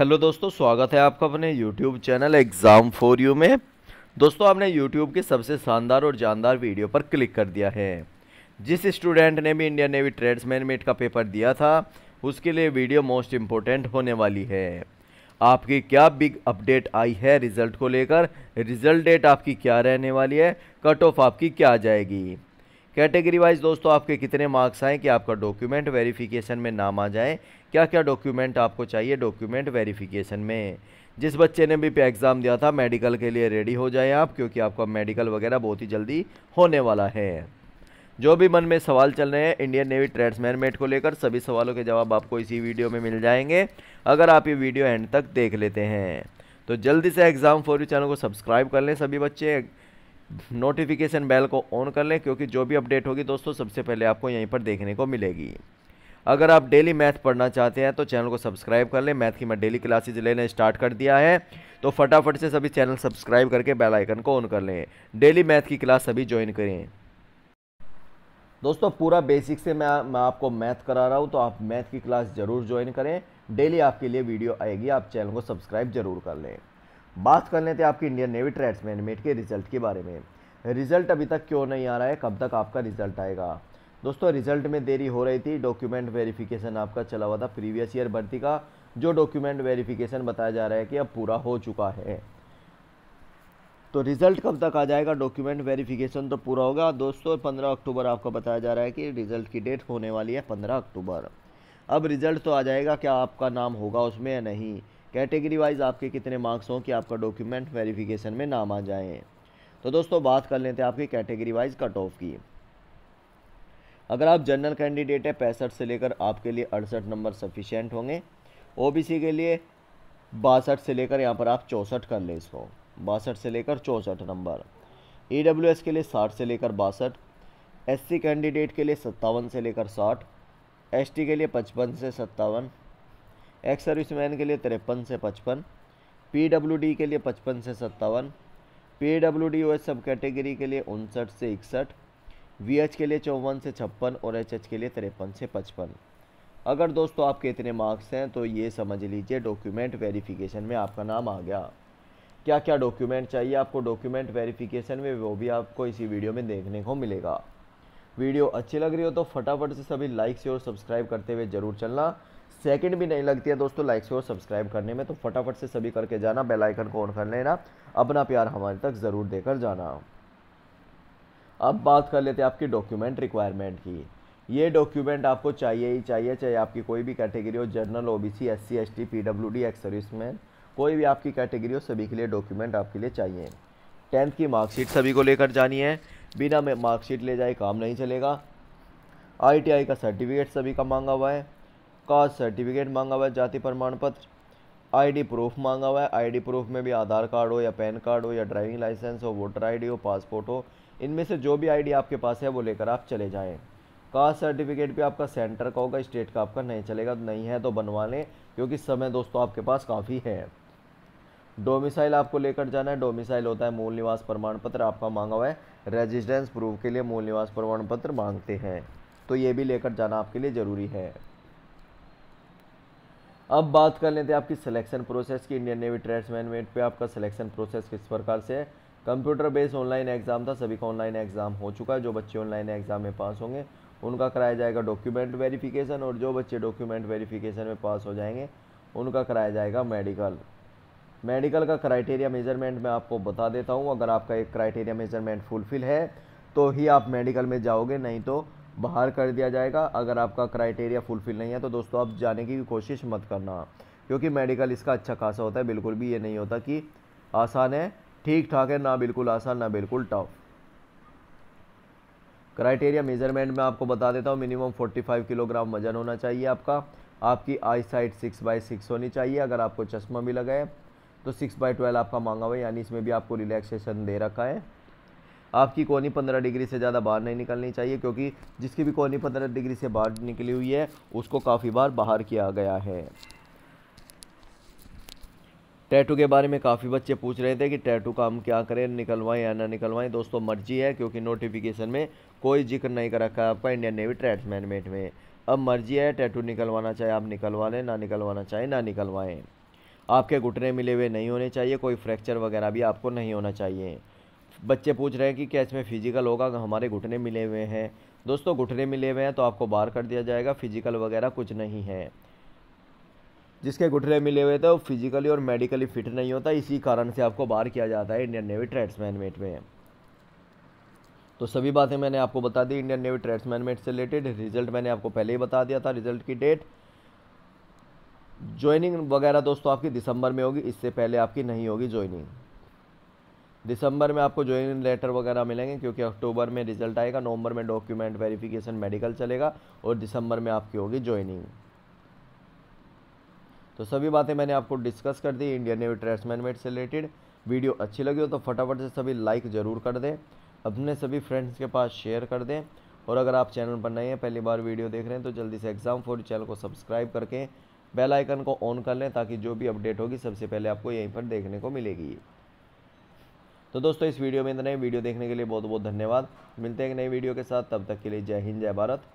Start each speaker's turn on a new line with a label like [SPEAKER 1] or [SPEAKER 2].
[SPEAKER 1] hello दोस्तों स्वागत है आपका अपने YouTube channel exam for you में दोस्तों आपने यूट्यूब के सबसे शानदार और जानदार वीडियो पर क्लिक कर दिया है जिस स्टूडेंट ने भी इंडियन नेवी ट्रेड्समैन मेट का पेपर दिया था उसके लिए वीडियो मोस्ट इम्पोर्टेंट होने वाली है आपकी क्या बिग अपडेट आई है रिज़ल्ट को लेकर रिज़ल्ट डेट आपकी क्या रहने वाली है कट ऑफ आपकी क्या आ जाएगी कैटेगरी वाइज दोस्तों आपके कितने मार्क्स आए कि आपका डॉक्यूमेंट वेरिफिकेशन में नाम आ जाए क्या क्या डॉक्यूमेंट आपको चाहिए डॉक्यूमेंट वेरिफिकेशन में जिस बच्चे ने भी पे एग्ज़ाम दिया था मेडिकल के लिए रेडी हो जाए आप क्योंकि आपका मेडिकल वगैरह बहुत ही जल्दी होने वाला है जो भी मन में सवाल चल रहे हैं इंडियन नेवी ट्रेड्समैन मेट को लेकर सभी सवालों के जवाब आपको इसी वीडियो में मिल जाएंगे अगर आप ये वीडियो एंड तक देख लेते हैं तो जल्दी से एग्ज़ाम फॉर यू चैनल को सब्सक्राइब कर लें सभी बच्चे नोटिफिकेशन बेल को ऑन कर लें क्योंकि जो भी अपडेट होगी दोस्तों सबसे पहले आपको यहीं पर देखने को मिलेगी अगर आप डेली मैथ पढ़ना चाहते हैं तो चैनल को सब्सक्राइब कर लें मैथ की मैं डेली क्लासेज लेने स्टार्ट कर दिया है तो फटाफट से सभी चैनल सब्सक्राइब करके बेल आइकन को ऑन कर लें डेली मैथ की क्लास सभी ज्वाइन करें दोस्तों पूरा बेसिक से मैं मैं आपको मैथ करा रहा हूँ तो आप मैथ की क्लास ज़रूर ज्वाइन करें डेली आपके लिए वीडियो आएगी आप चैनल को सब्सक्राइब जरूर कर लें बात कर लेते हैं आपकी इंडियन नेवी ट्रेड्समैन मेट के रिजल्ट के बारे में रिजल्ट अभी तक क्यों नहीं आ रहा है कब तक आपका रिजल्ट आएगा दोस्तों रिजल्ट में देरी हो रही थी डॉक्यूमेंट वेरिफिकेशन आपका चला हुआ था प्रीवियस ईयर भर्ती का जो डॉक्यूमेंट वेरिफिकेशन बताया जा रहा है कि अब पूरा हो चुका है तो रिजल्ट कब तक आ जाएगा डॉक्यूमेंट वेरिफिकेशन तो पूरा होगा दोस्तों पंद्रह अक्टूबर आपको बताया जा रहा है कि रिजल्ट की डेट होने वाली है पंद्रह अक्टूबर अब रिजल्ट तो आ जाएगा क्या आपका नाम होगा उसमें या नहीं कैटेगरी वाइज आपके कितने मार्क्स हों कि आपका डॉक्यूमेंट वेरिफिकेशन में नाम आ जाए तो दोस्तों बात कर लेते हैं आपकी कैटेगरी वाइज कट ऑफ की अगर आप जनरल कैंडिडेट है पैंसठ से लेकर आपके लिए अड़सठ नंबर सफिशेंट होंगे ओबीसी के लिए बासठ से लेकर यहाँ पर आप चौंसठ कर लें इसको बासठ से लेकर चौंसठ नंबर ई के लिए साठ से लेकर बासठ एस कैंडिडेट के लिए सत्तावन से लेकर साठ एस के लिए पचपन से सत्तावन एक्स सर्विस मैन के लिए तिरपन से पचपन पी डब्ल्यू डी के लिए पचपन से सत्तावन P W D O H सब कैटेगरी के लिए उनसठ से इकसठ वी एच के लिए चौवन से छप्पन और एच एच के लिए तिरपन से पचपन अगर दोस्तों आपके इतने मार्क्स हैं तो ये समझ लीजिए डॉक्यूमेंट वेरिफिकेशन में आपका नाम आ गया क्या क्या डॉक्यूमेंट चाहिए आपको डॉक्यूमेंट वेरिफिकेशन में वो भी आपको इसी वीडियो में देखने को मिलेगा वीडियो अच्छी लग रही हो तो फटाफट से सभी लाइक से और सब्सक्राइब करते हुए ज़रूर चलना सेकंड भी नहीं लगती है दोस्तों लाइक से और सब्सक्राइब करने में तो फटाफट से सभी करके जाना बेल आइकन को ऑन कर लेना अपना प्यार हमारे तक ज़रूर देकर जाना अब बात कर लेते हैं आपकी डॉक्यूमेंट रिक्वायरमेंट की ये डॉक्यूमेंट आपको चाहिए ही चाहिए चाहे आपकी कोई भी कैटेगरी हो general O B C S C S T P W D ex serviceman कोई भी आपकी कैटेगरी हो सभी के लिए डॉक्यूमेंट आपके लिए चाहिए टेंथ की मार्कशीट सभी को लेकर जानी है बिना मार्कशीट ले जाए काम नहीं चलेगा आई टी आई का सर्टिफिकेट सभी का मांगा हुआ है का सर्टिफिकेट मांगा हुआ है जाति प्रमाण पत्र आईडी प्रूफ मांगा हुआ है आईडी प्रूफ में भी आधार कार्ड हो या पैन कार्ड हो या ड्राइविंग लाइसेंस हो वोटर आईडी हो पासपोर्ट हो इनमें से जो भी आईडी आपके पास है वो लेकर आप चले जाएँ कास्ट सर्टिफिकेट भी आपका सेंटर का होगा स्टेट का आपका नहीं चलेगा तो नहीं है तो बनवा लें क्योंकि समय दोस्तों आपके पास काफ़ी है डोमिसाइल आपको लेकर जाना है डोमिसाइल होता है मूल निवास प्रमाण पत्र आपका मांगा हुआ है रेजिडेंस प्रूफ के लिए मूल निवास प्रमाण पत्र मांगते हैं तो ये भी लेकर जाना आपके लिए ज़रूरी है अब बात कर लेते हैं आपकी सिलेक्शन प्रोसेस की इंडियन नेवी ट्रेड्समैन मेट पे आपका सिलेक्शन प्रोसेस किस प्रकार से है कंप्यूटर बेस्ड ऑनलाइन एग्ज़ाम था सभी का ऑनलाइन एग्ज़ाम हो चुका है जो बच्चे ऑनलाइन एग्ज़ाम में पास होंगे उनका कराया जाएगा डॉक्यूमेंट वेरिफिकेशन और जो बच्चे डॉक्यूमेंट वेरिफिकेशन में पास हो जाएंगे उनका कराया जाएगा मेडिकल मेडिकल का क्राइटेरिया मेजरमेंट मैं आपको बता देता हूँ अगर आपका एक क्राइटेरिया मेजरमेंट फुलफिल है तो ही आप मेडिकल में जाओगे नहीं तो बाहर कर दिया जाएगा अगर आपका क्राइटेरिया फुलफिल नहीं है तो दोस्तों आप जाने की कोशिश मत करना क्योंकि मेडिकल इसका अच्छा खासा होता है बिल्कुल भी ये नहीं होता कि आसान है ठीक ठाक है ना बिल्कुल आसान ना बिल्कुल टफ क्राइटेरिया मेजरमेंट में आपको बता देता हूँ मिनिमम 45 किलोग्राम वजन होना चाहिए आपका आपकी eyesight six by six होनी चाहिए अगर आपको चश्मा भी लगाए तो सिक्स बाई ट्वेल्व आपका मांगा हुआ है यानी इसमें भी आपको रिलैक्सेशन दे रखा है आपकी कोनी पंद्रह डिग्री से ज़्यादा बाहर नहीं निकलनी चाहिए क्योंकि जिसकी भी कोनी पंद्रह डिग्री से बाहर निकली हुई है उसको काफ़ी बार बाहर किया गया है टैटू के बारे में काफ़ी बच्चे पूछ रहे थे कि टैटू का हम क्या करें निकलवाएं या ना निकलवाएं दोस्तों मर्जी है क्योंकि नोटिफिकेशन में कोई जिक्र नहीं कर रखा है आपका इंडियन नेवी ट्रेड्स मैनमेंट में अब मर्जी है टैटू निकलवाना चाहे आप निकलवा लें ना निकलवाना चाहे ना निकलवाएं आपके घुटने मिले हुए नहीं होने चाहिए कोई फ्रैक्चर वगैरह भी आपको नहीं होना चाहिए बच्चे पूछ रहे हैं कि क्या इसमें फ़िजिकल होगा तो हमारे घुटने मिले हुए हैं दोस्तों घुटने मिले हुए हैं तो आपको बाहर कर दिया जाएगा फिजिकल वगैरह कुछ नहीं है जिसके घुटने मिले हुए थे वो फिजिकली और मेडिकली फिट नहीं होता इसी कारण से आपको बाहर किया जाता है इंडियन नेवी ट्रेड्समैन मेट में तो सभी बातें मैंने आपको बता दी इंडियन नेवी ट्रेड्समैन मेट से रिलेटेड रिजल्ट मैंने आपको पहले ही बता दिया था रिजल्ट की डेट ज्वाइनिंग वगैरह दोस्तों आपकी दिसंबर में होगी इससे पहले आपकी नहीं होगी ज्वाइनिंग दिसंबर में आपको ज्वाइन लेटर वगैरह मिलेंगे क्योंकि अक्टूबर में रिजल्ट आएगा नवंबर में डॉक्यूमेंट वेरिफिकेशन मेडिकल चलेगा और दिसंबर में आपकी होगी ज्वाइनिंग तो सभी बातें मैंने आपको डिस्कस कर दी इंडियन नेवी मैनमेंट से रिलेटेड वीडियो अच्छी लगी हो तो फटाफट से सभी लाइक ज़रूर कर दें अपने सभी फ्रेंड्स के पास शेयर कर दें और अगर आप चैनल पर नए हैं पहली बार वीडियो देख रहे हैं तो जल्दी से एग्ज़ाम फॉर चैनल को सब्सक्राइब करके बेल आइकन को ऑन कर लें ताकि जो भी अपडेट होगी सबसे पहले आपको यहीं पर देखने को मिलेगी तो दोस्तों इस वीडियो में इतना ही वीडियो देखने के लिए बहुत बहुत धन्यवाद मिलते हैं एक नई वीडियो के साथ तब तक के लिए जय हिंद जय भारत